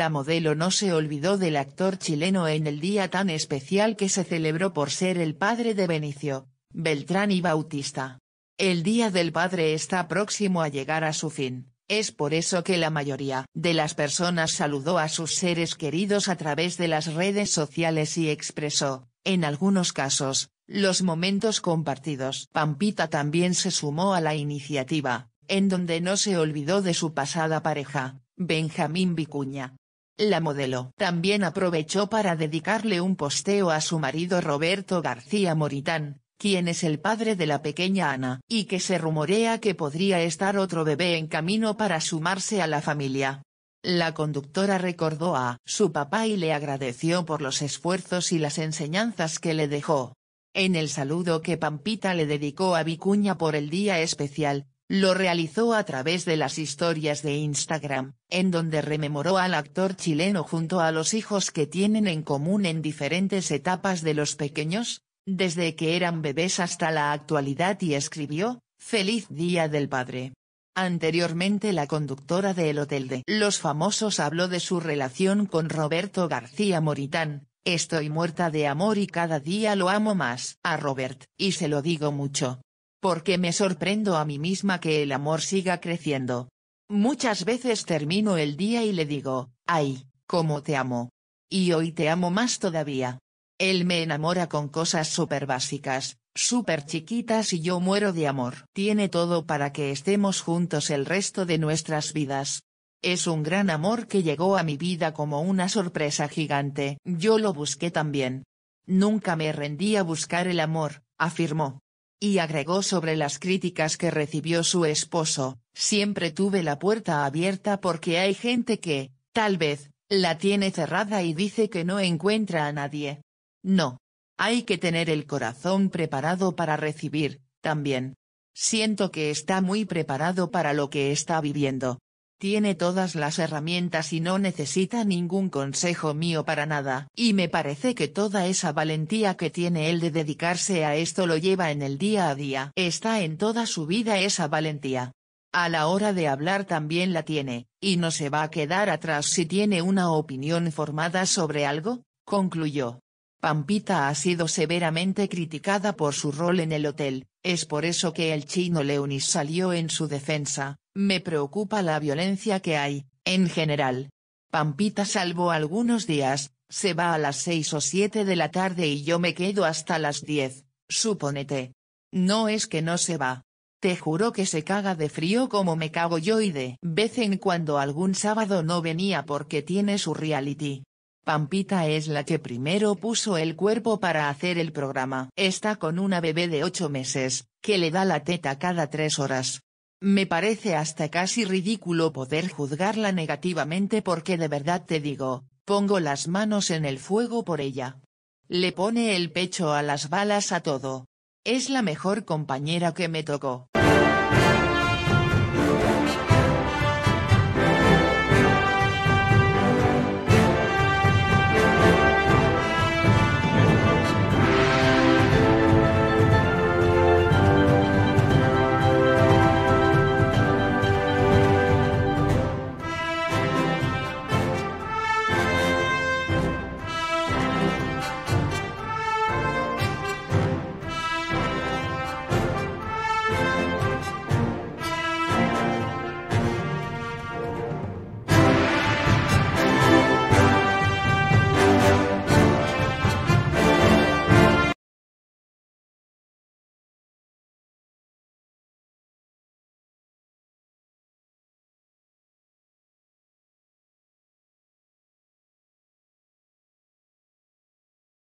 la modelo no se olvidó del actor chileno en el día tan especial que se celebró por ser el padre de Benicio, Beltrán y Bautista. El Día del Padre está próximo a llegar a su fin, es por eso que la mayoría de las personas saludó a sus seres queridos a través de las redes sociales y expresó, en algunos casos, los momentos compartidos. Pampita también se sumó a la iniciativa, en donde no se olvidó de su pasada pareja, Benjamín Vicuña, la modelo también aprovechó para dedicarle un posteo a su marido Roberto García Moritán, quien es el padre de la pequeña Ana, y que se rumorea que podría estar otro bebé en camino para sumarse a la familia. La conductora recordó a su papá y le agradeció por los esfuerzos y las enseñanzas que le dejó. En el saludo que Pampita le dedicó a Vicuña por el día especial, lo realizó a través de las historias de Instagram, en donde rememoró al actor chileno junto a los hijos que tienen en común en diferentes etapas de los pequeños, desde que eran bebés hasta la actualidad y escribió, Feliz Día del Padre. Anteriormente la conductora del Hotel de Los Famosos habló de su relación con Roberto García Moritán, estoy muerta de amor y cada día lo amo más a Robert, y se lo digo mucho, porque me sorprendo a mí misma que el amor siga creciendo. Muchas veces termino el día y le digo, ay, cómo te amo. Y hoy te amo más todavía. Él me enamora con cosas súper básicas, súper chiquitas y yo muero de amor. Tiene todo para que estemos juntos el resto de nuestras vidas. Es un gran amor que llegó a mi vida como una sorpresa gigante. Yo lo busqué también. Nunca me rendí a buscar el amor, afirmó y agregó sobre las críticas que recibió su esposo, siempre tuve la puerta abierta porque hay gente que, tal vez, la tiene cerrada y dice que no encuentra a nadie. No. Hay que tener el corazón preparado para recibir, también. Siento que está muy preparado para lo que está viviendo. Tiene todas las herramientas y no necesita ningún consejo mío para nada. Y me parece que toda esa valentía que tiene él de dedicarse a esto lo lleva en el día a día. Está en toda su vida esa valentía. A la hora de hablar también la tiene, y no se va a quedar atrás si tiene una opinión formada sobre algo, concluyó. Pampita ha sido severamente criticada por su rol en el hotel, es por eso que el chino Leonis salió en su defensa, me preocupa la violencia que hay, en general. Pampita salvo algunos días, se va a las seis o siete de la tarde y yo me quedo hasta las diez, supónete. No es que no se va. Te juro que se caga de frío como me cago yo y de vez en cuando algún sábado no venía porque tiene su reality. Pampita es la que primero puso el cuerpo para hacer el programa. Está con una bebé de ocho meses, que le da la teta cada tres horas. Me parece hasta casi ridículo poder juzgarla negativamente porque de verdad te digo, pongo las manos en el fuego por ella. Le pone el pecho a las balas a todo. Es la mejor compañera que me tocó.